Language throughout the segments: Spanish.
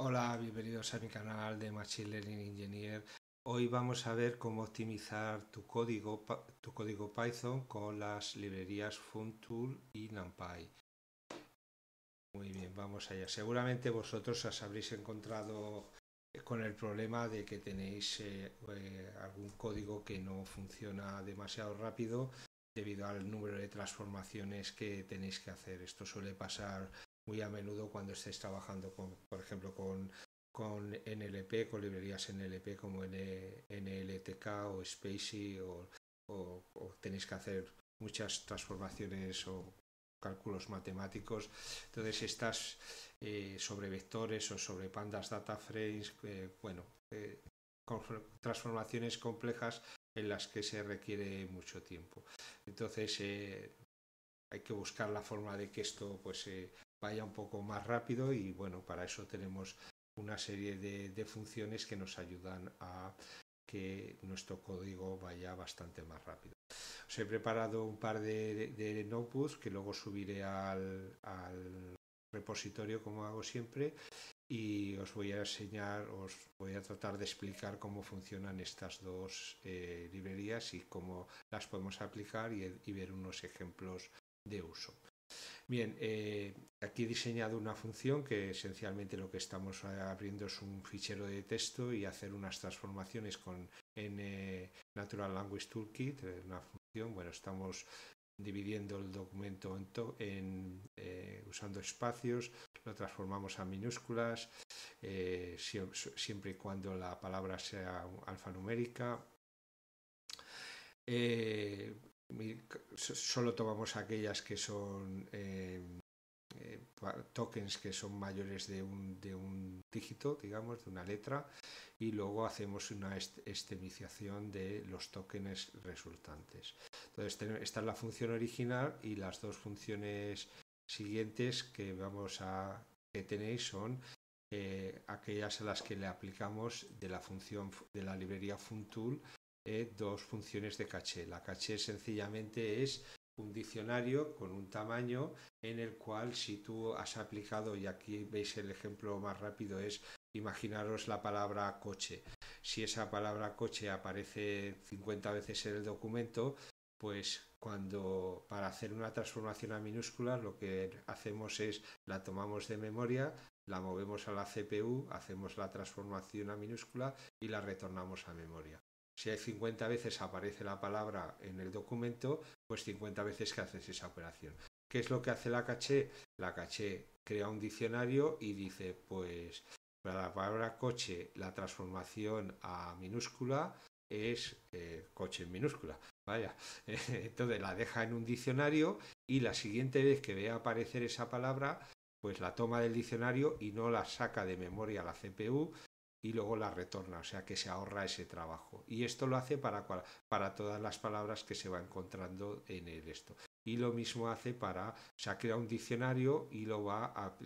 Hola, bienvenidos a mi canal de Machine Learning Engineer. Hoy vamos a ver cómo optimizar tu código, tu código Python con las librerías FunTool y NumPy. Muy bien, vamos allá. Seguramente vosotros os habréis encontrado eh, con el problema de que tenéis eh, eh, algún código que no funciona demasiado rápido debido al número de transformaciones que tenéis que hacer. Esto suele pasar muy a menudo cuando estés trabajando, con, por ejemplo, con, con NLP, con librerías NLP como N, NLTK o Spacey, o, o, tenéis que hacer muchas transformaciones o cálculos matemáticos. Entonces, estás eh, sobre vectores o sobre pandas data frames, eh, bueno, eh, transformaciones complejas en las que se requiere mucho tiempo. Entonces, hay que buscar la forma de que esto pues, vaya un poco más rápido y bueno, para eso tenemos una serie de, funciones que nos ayudan a que nuestro código vaya bastante más rápido. Os he preparado un par de, notebooks que luego subiré al, repositorio como hago siempre y os voy a enseñar, os voy a tratar de explicar cómo funcionan estas dos eh, librerías y cómo las podemos aplicar y, ver unos ejemplos de uso. Bien, eh, aquí he diseñado una función que esencialmente lo que estamos abriendo es un fichero de texto y hacer unas transformaciones con N eh, Natural Language Toolkit, eh, una función, bueno, estamos dividiendo el documento en, usando espacios, lo transformamos a minúsculas, siempre y cuando la palabra sea alfanumérica solo tomamos aquellas que son eh, eh, tokens que son mayores de un, dígito, digamos, de una letra, y luego hacemos una estemización de los tokens resultantes. Entonces, esta es la función original y las dos funciones siguientes que vamos a que tenéis son eh, aquellas a las que le aplicamos de la función de la librería funtool eh, dos funciones de caché. La caché sencillamente es un diccionario con un tamaño en el cual si tú has aplicado, y aquí veis el ejemplo más rápido, es imaginaros la palabra coche. Si esa palabra coche aparece 50 veces en el documento, pues cuando para hacer una transformación a minúscula lo que hacemos es la tomamos de memoria, la movemos a la CPU, hacemos la transformación a minúscula y la retornamos a memoria. Si hay 50 veces aparece la palabra en el documento, pues 50 veces que haces esa operación. ¿Qué es lo que hace la caché? La caché crea un diccionario y dice, pues para la palabra coche, la transformación a minúscula es eh, coche en minúscula. Vaya, entonces la deja en un diccionario y la siguiente vez que vea aparecer esa palabra, pues la toma del diccionario y no la saca de memoria la CPU, y luego la retorna, o sea que se ahorra ese trabajo. Y esto lo hace para, para todas las palabras que se va encontrando en el esto. Y lo mismo hace para, o sea, crea un diccionario y lo va a,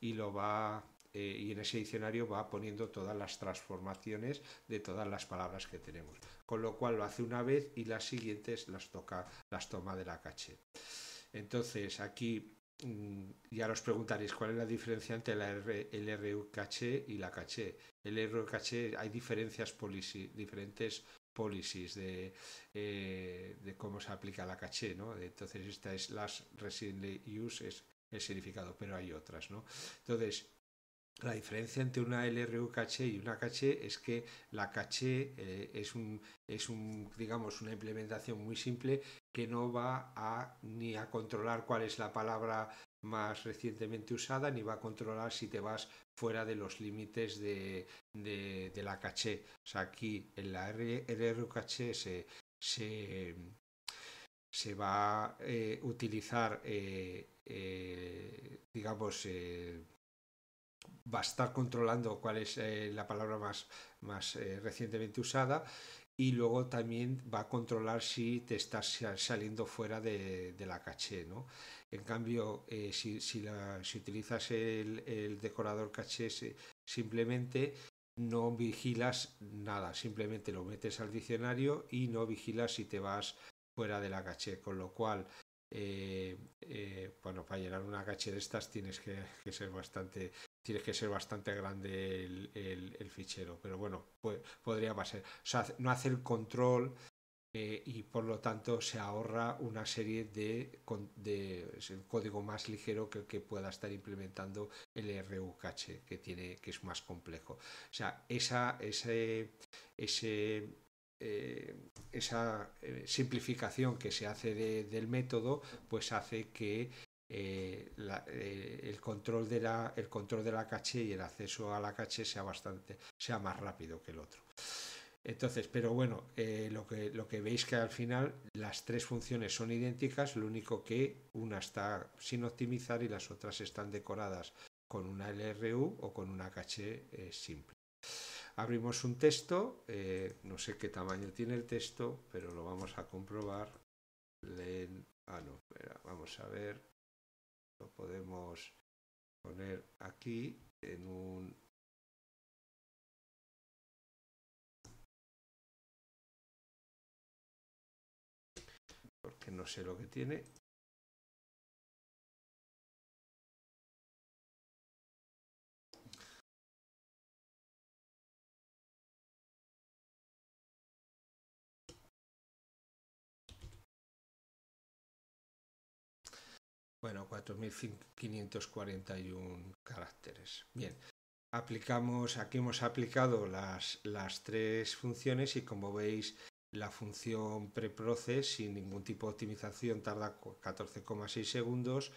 y lo va eh, y en ese diccionario va poniendo todas las transformaciones de todas las palabras que tenemos. Con lo cual lo hace una vez y las siguientes las toca, las toma de la caché. Entonces aquí Mm, ya os preguntaréis cuál es la diferencia entre la LRU caché y la caché. El LRU caché hay diferencias diferentes policies de, eh, de, cómo se aplica la caché, ¿no? Entonces esta es las resident use es el significado, pero hay otras, ¿no? Entonces la diferencia entre una LRU caché y una caché es que la caché eh, es, un, es un, digamos, una implementación muy simple que no va a ni a controlar cuál es la palabra más recientemente usada, ni va a controlar si te vas fuera de los límites de, la caché. O sea, aquí en la LRU caché se, va a eh, utilizar, eh, digamos, va a estar controlando cuál es eh, la palabra más, eh, recientemente usada y luego también va a controlar si te estás saliendo fuera de, la caché. ¿no? En cambio, eh, si, utilizas el, el decorador caché simplemente no vigilas nada, simplemente lo metes al diccionario y no vigilas si te vas fuera de la caché, con lo cual eh, eh, bueno, para llenar una caché de estas tienes que, ser bastante tienes que ser bastante grande el, fichero, pero bueno, podría pasar. O sea, no hace el control eh, y por lo tanto se ahorra una serie de, es el código más ligero que, pueda estar implementando el RU cache, que tiene, que es más complejo. O sea, esa, ese, ese eh, esa eh, simplificación que se hace del método, pues hace que eh, el, control de la, el control de la caché y el acceso a la caché sea bastante sea más rápido que el otro. Entonces, pero bueno, lo, que, lo que veis que al final las tres funciones son idénticas, lo único que una está sin optimizar y las otras están decoradas con una LRU o con una caché simple. Abrimos un texto, eh, no sé qué tamaño tiene el texto, pero lo vamos a comprobar. ah, no, espera, vamos a ver. Lo podemos poner aquí en un... Porque no sé lo que tiene. Bueno, 4.541 caracteres. Bien, aplicamos, aquí hemos aplicado las, las tres funciones y como veis la función preproces sin ningún tipo de optimización tarda 14,6 segundos,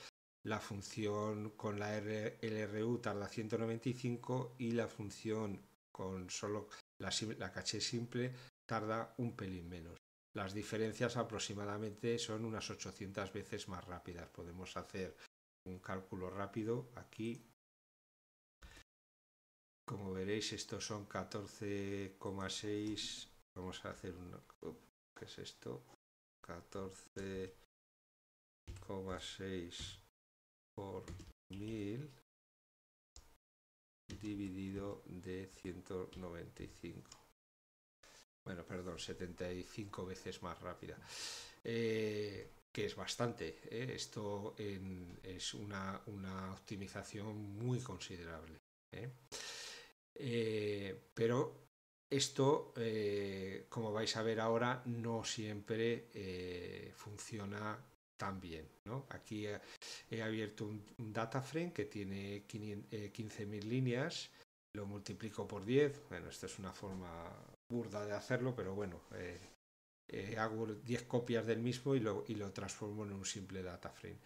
la función con la LRU tarda 195 y la función con solo la caché simple tarda un pelín menos las diferencias aproximadamente son unas 800 veces más rápidas. Podemos hacer un cálculo rápido aquí. Como veréis, estos son 14,6. Vamos a hacer un... ¿Qué es esto? 14,6 por 1000 dividido de 195 bueno, perdón, 75 veces más rápida. Eh, que es bastante. Eh, esto es una, optimización muy considerable. Eh. pero esto, como vais a ver ahora, no siempre funciona tan bien. Aquí he abierto un, un data frame que tiene 15.000 líneas, lo multiplico por 10. Bueno, esto es una forma burda de hacerlo, pero bueno, eh, eh, hago 10 copias del mismo y lo, y lo transformo en un simple data frame.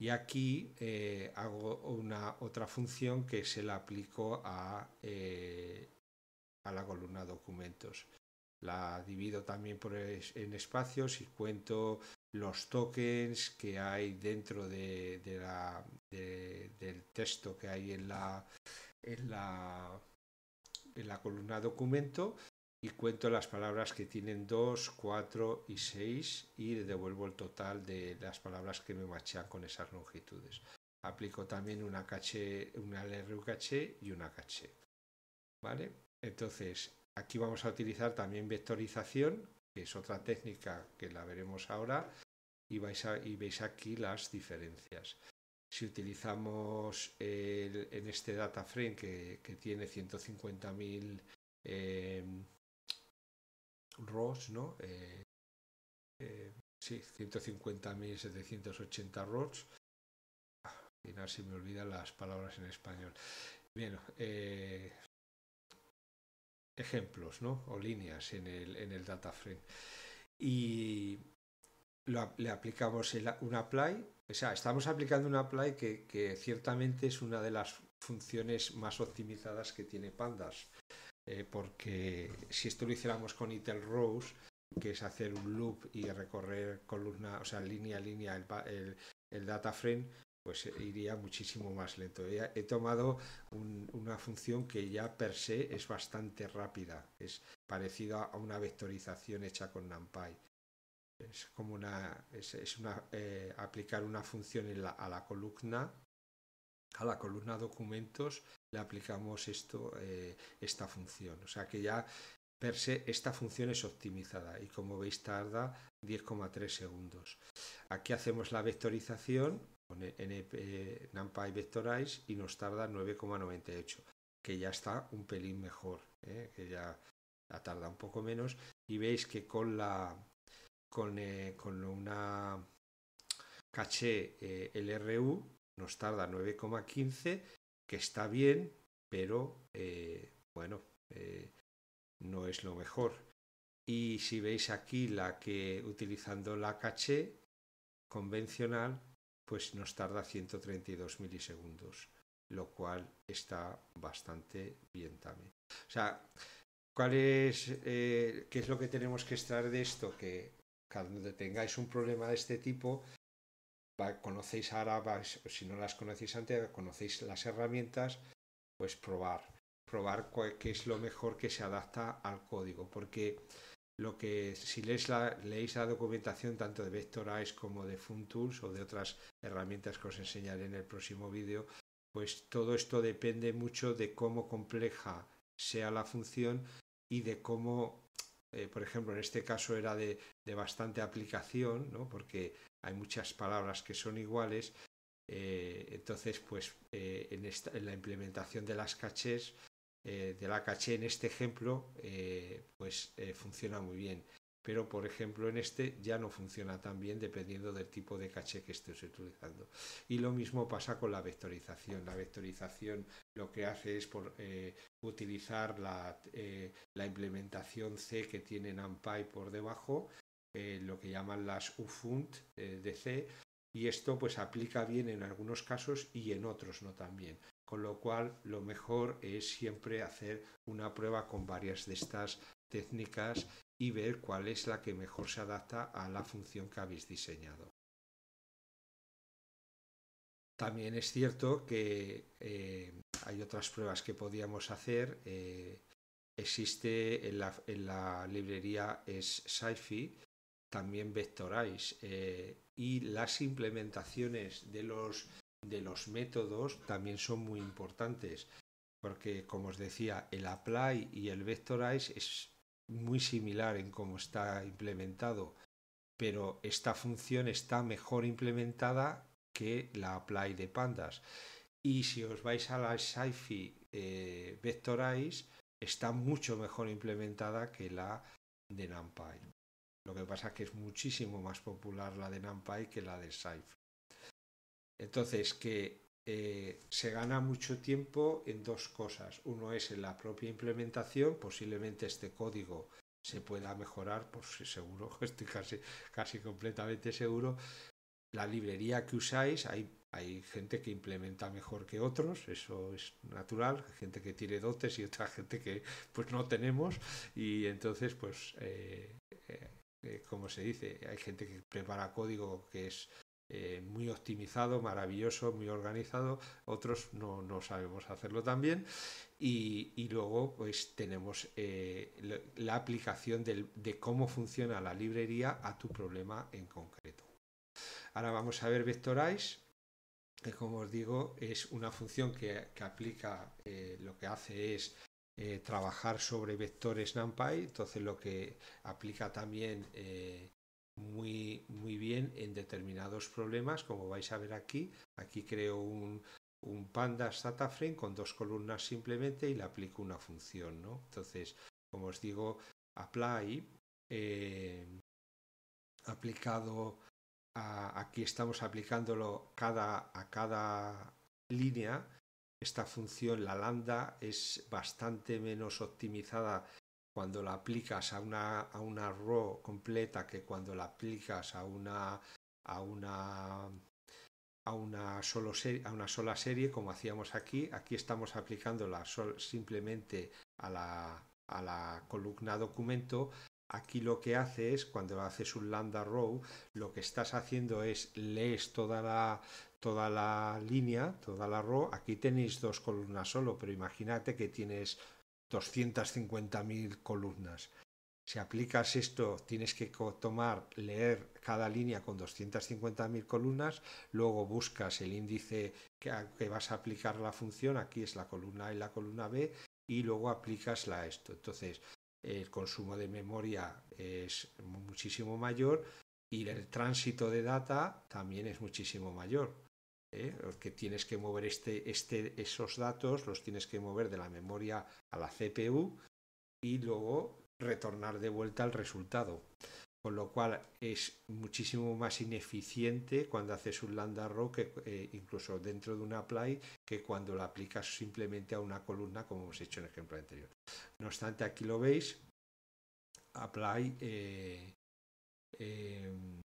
Y aquí eh, hago una otra función que se la aplico a, a la columna documentos. La divido también por en espacios y cuento los tokens que hay dentro de, de la, de, del texto que hay en la, en la, en la columna documento y cuento las palabras que tienen 2, 4 y 6 y devuelvo el total de las palabras que me machean con esas longitudes. Aplico también una caché, una LRU y una caché. ¿Vale? Entonces, aquí vamos a utilizar también vectorización, que es otra técnica que la veremos ahora, y, vais y veis aquí las diferencias. Si utilizamos el, en este data frame que, que tiene 150.000 ROS, ¿no? Eh, eh, sí, 150.780 ROS. y final se me olvidan las palabras en español. Bien, eh, ejemplos, ¿no? O líneas en el, en el data frame. Y le aplicamos el, un apply. O sea, estamos aplicando un apply que, que ciertamente es una de las funciones más optimizadas que tiene Pandas eh, porque si esto lo hiciéramos con Intel Rose, que es hacer un loop y recorrer columna, o sea, línea a línea el, data frame, pues iría muchísimo más lento. He tomado una función que ya per se es bastante rápida, es parecida a una vectorización hecha con NumPy. Es como una, es, eh, aplicar una función a la columna, a la columna documentos le aplicamos esto, eh, esta función. O sea que ya per se esta función es optimizada y como veis tarda 10,3 segundos. Aquí hacemos la vectorización con e, NumPy Vectorize y nos tarda 9,98, que ya está un pelín mejor, eh, que ya la tarda un poco menos. Y veis que con la con, eh, con una caché LRU nos tarda 9,15 que está bien, pero eh, bueno, eh, no es lo mejor. Y si veis aquí la que utilizando la caché convencional, pues nos tarda 132 milisegundos, lo cual está bastante bien también. O sea, ¿cuál es, eh, ¿qué es lo que tenemos que extraer de esto? Que cuando tengáis un problema de este tipo, conocéis ahora, si no las conocéis antes, conocéis las herramientas, pues probar, probar qué es lo mejor que se adapta al código, porque lo que si leéis la, la documentación tanto de Vectorize como de FunTools o de otras herramientas que os enseñaré en el próximo vídeo, pues todo esto depende mucho de cómo compleja sea la función y de cómo eh, por ejemplo, en este caso era de, bastante aplicación, ¿no? porque hay muchas palabras que son iguales. Eh, entonces, pues eh, en, la implementación de las cachés, de la caché en este ejemplo, pues funciona muy bien. Pero, por ejemplo, en este ya no funciona tan bien dependiendo del tipo de caché que estés utilizando. Y lo mismo pasa con la vectorización. La vectorización lo que hace es por, utilizar eh, la, implementación C que tiene NumPy por debajo, eh, lo que llaman las ufunt eh, de C, y esto pues aplica bien en algunos casos y en otros no también. Con lo cual lo mejor es siempre hacer una prueba con varias de estas técnicas y ver cuál es la que mejor se adapta a la función que habéis diseñado. También es cierto que eh, hay otras pruebas que podíamos hacer. Eh, existe en la, librería es SciFi, también Vectorize. Eh, y las implementaciones de los, de los métodos también son muy importantes. Porque, como os decía, el apply y el vectorize es muy similar en cómo está implementado, pero esta función está mejor implementada que la apply de pandas. Y si os vais a la SciFi eh, Vectorize, está mucho mejor implementada que la de NumPy. Lo que pasa es que es muchísimo más popular la de NumPy que la de SciFi. Entonces, que eh, se gana mucho tiempo en dos cosas. Uno es en la propia implementación, posiblemente este código se pueda mejorar, por pues si seguro, estoy casi, casi completamente seguro, la librería que usáis, hay, hay gente que implementa mejor que otros, eso es natural, hay gente que tiene dotes y otra gente que pues no tenemos y entonces pues eh, eh, eh, como se dice, hay gente que prepara código que es muy optimizado, maravilloso, muy organizado, otros no, sabemos hacerlo tan bien y, luego pues tenemos la aplicación de cómo funciona la librería a tu problema en concreto. Ahora vamos a ver vectorize, que como os digo es una función que, aplica, eh, lo que hace es eh, trabajar sobre vectores NumPy, entonces lo que aplica también eh, muy, muy bien en determinados problemas, como vais a ver aquí. Aquí creo un, un pandas dataframe frame con dos columnas simplemente y le aplico una función, ¿no? Entonces, como os digo, apply aplicado aquí estamos aplicándolo cada, a cada línea. Esta función, la lambda, es bastante menos optimizada cuando la aplicas a una, a una row completa que cuando la aplicas a una, a una, a una, solo a una sola serie, como hacíamos aquí. Aquí estamos aplicándola sol, simplemente a la, a la columna documento Aquí lo que haces, cuando haces un lambda row, lo que estás haciendo es lees toda la, toda la línea, toda la row. Aquí tenéis dos columnas solo, pero imagínate que tienes 250.000 columnas. Si aplicas esto, tienes que tomar, leer cada línea con 250.000 columnas, luego buscas el índice que, vas a aplicar la función, aquí es la columna A y la columna B, y luego aplicas a esto. Entonces, el consumo de memoria es muchísimo mayor y el tránsito de data también es muchísimo mayor. Porque ¿eh? tienes que mover este, este, esos datos, los tienes que mover de la memoria a la CPU y luego retornar de vuelta el resultado con lo cual es muchísimo más ineficiente cuando haces un lambda row eh, incluso dentro de un apply que cuando lo aplicas simplemente a una columna como hemos hecho en el ejemplo anterior. No obstante, aquí lo veis, apply eh, em,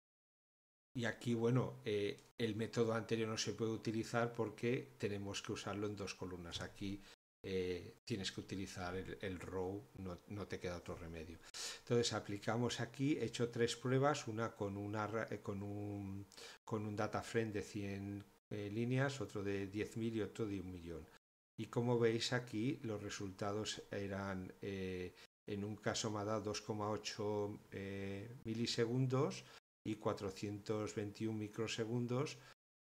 y aquí, bueno, eh, el método anterior no se puede utilizar porque tenemos que usarlo en dos columnas. Aquí eh, tienes que utilizar el, row, no, te queda otro remedio. Entonces aplicamos aquí, he hecho tres pruebas, una con, una, eh, con, un, con data frame de 100 eh, líneas, otro de 10.000 y otro de un millón. Y como veis aquí, los resultados eran, en un caso me ha dado 2,8 milisegundos y 421 microsegundos.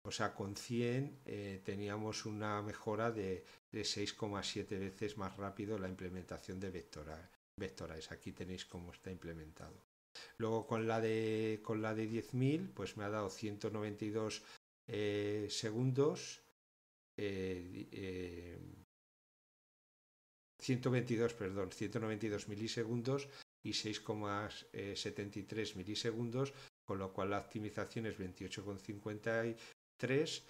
O sea, con 100 teníamos una mejora de de 6,7 veces más rápido la implementación de vectora, Aquí tenéis cómo está implementado. Luego con la de, con la de 10.000, pues me ha dado 192 eh, segundos. 122, eh, eh, perdón, 192 milisegundos y 6,73 milisegundos, con lo cual la optimización es 28,53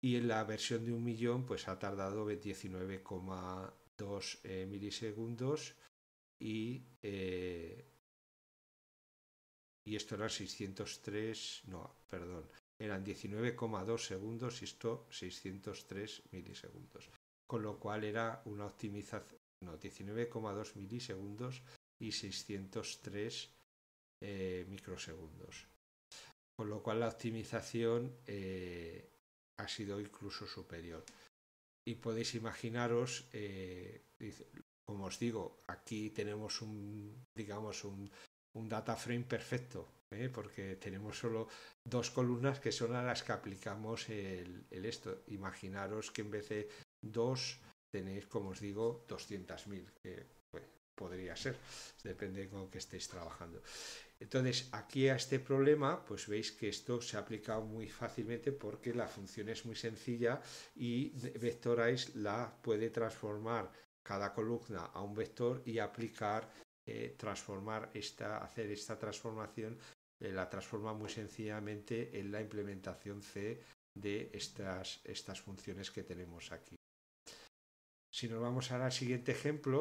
y en la versión de un millón pues ha tardado 19,2 eh, milisegundos y, eh, y esto era 603, no, perdón, eran 19,2 segundos y esto 603 milisegundos. Con lo cual era una optimización, no, 19,2 milisegundos y 603 eh, microsegundos. Con lo cual la optimización ha sido incluso superior. Y podéis imaginaros, eh, como os digo, aquí tenemos un, digamos, un, un data frame perfecto, ¿eh? porque tenemos solo dos columnas que son a las que aplicamos el, el esto. Imaginaros que en vez de dos tenéis, como os digo, 200.000, que podría ser, depende con qué estéis trabajando. Entonces, aquí a este problema, pues veis que esto se ha aplicado muy fácilmente porque la función es muy sencilla y vectorize la puede transformar cada columna a un vector y aplicar, eh, transformar esta, hacer esta transformación, eh, la transforma muy sencillamente en la implementación C de estas, estas funciones que tenemos aquí. Si nos vamos ahora al siguiente ejemplo,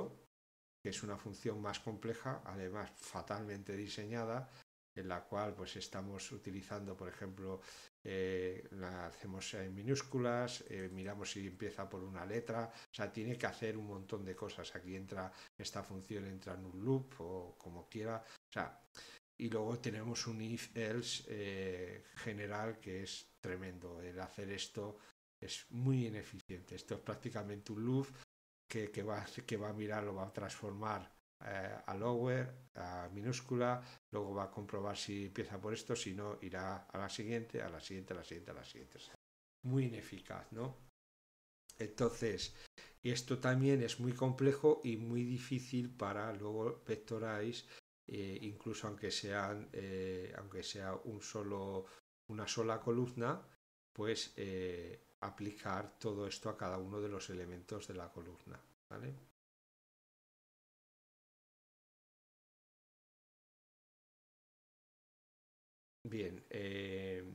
es una función más compleja, además fatalmente diseñada, en la cual pues estamos utilizando, por ejemplo, eh, la hacemos en minúsculas, eh, miramos si empieza por una letra, o sea, tiene que hacer un montón de cosas. Aquí entra esta función, entra en un loop o como quiera, o sea, y luego tenemos un if else eh, general que es tremendo. El hacer esto es muy ineficiente. Esto es prácticamente un loop que, va, que va a mirar, lo va a transformar eh, a lower, a minúscula, luego va a comprobar si empieza por esto, si no, irá a la siguiente, a la siguiente, a la siguiente, a la siguiente. Muy ineficaz, ¿no? Entonces, esto también es muy complejo y muy difícil para luego vectorize, eh, incluso aunque, sean, eh, aunque sea un solo, una sola columna, pues aplicar todo esto a cada uno de los elementos de la columna. ¿vale? Bien, eh,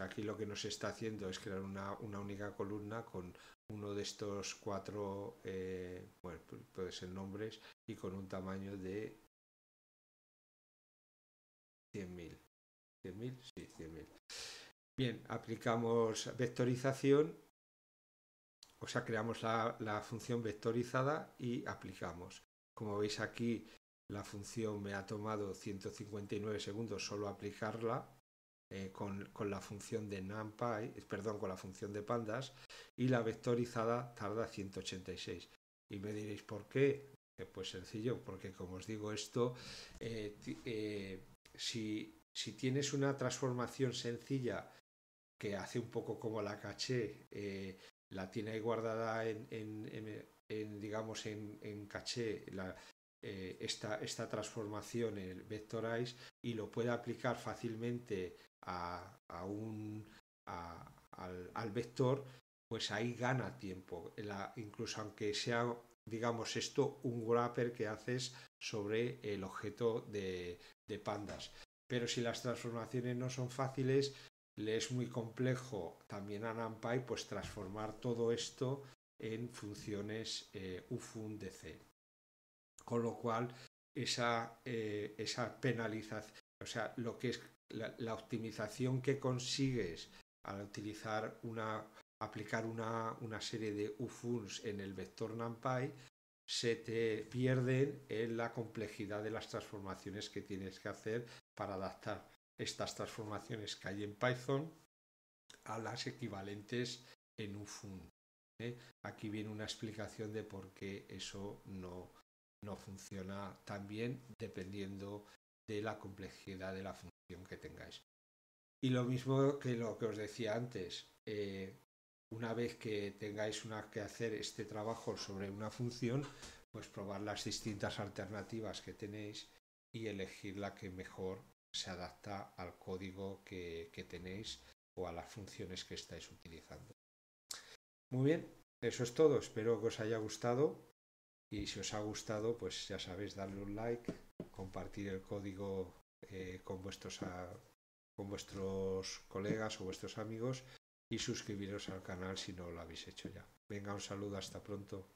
aquí lo que nos está haciendo es crear una, una única columna con uno de estos cuatro, eh, bueno, puede ser nombres, y con un tamaño de 100.000. ¿100.000? Sí, 100.000. Bien, aplicamos vectorización, o sea, creamos la, función vectorizada y aplicamos. Como veis aquí, la función me ha tomado 159 segundos solo aplicarla, eh, con, la función de NumPy, eh, perdón, con la función de pandas, y la vectorizada tarda 186. Y me diréis, ¿por qué? Eh, pues sencillo, porque como os digo esto, si, tienes una transformación sencilla que hace un poco como la caché, eh, la tiene ahí guardada en, digamos, en, caché, eh, esta, esta transformación en Vectorize y lo puede aplicar fácilmente a, un, al, vector, pues ahí gana tiempo. incluso aunque sea, digamos, esto un wrapper que haces sobre el objeto de pandas. Pero si las transformaciones no son fáciles, le es muy complejo también a NumPy pues transformar todo esto en funciones eh, ufundc. Con lo cual, esa, eh, penalización, o sea, lo que es la, optimización que consigues al utilizar una, aplicar una, serie de ufuns en el vector NumPy, se te pierden en la complejidad de las transformaciones que tienes que hacer para adaptar estas transformaciones que hay en Python a las equivalentes en un ¿eh? Aquí viene una explicación de por qué eso no, funciona tan bien dependiendo de la complejidad de la función que tengáis. Y lo mismo que lo que os decía antes, eh, una vez que tengáis una, que hacer este trabajo sobre una función, pues probar las distintas alternativas que tenéis y elegir la que mejor se adapta al código que, tenéis o a las funciones que estáis utilizando. Muy bien, eso es todo. Espero que os haya gustado. Y si os ha gustado, pues ya sabéis, darle un like, compartir el código eh, con, vuestros con vuestros colegas o vuestros amigos y suscribiros al canal si no lo habéis hecho ya. Venga, un saludo, hasta pronto.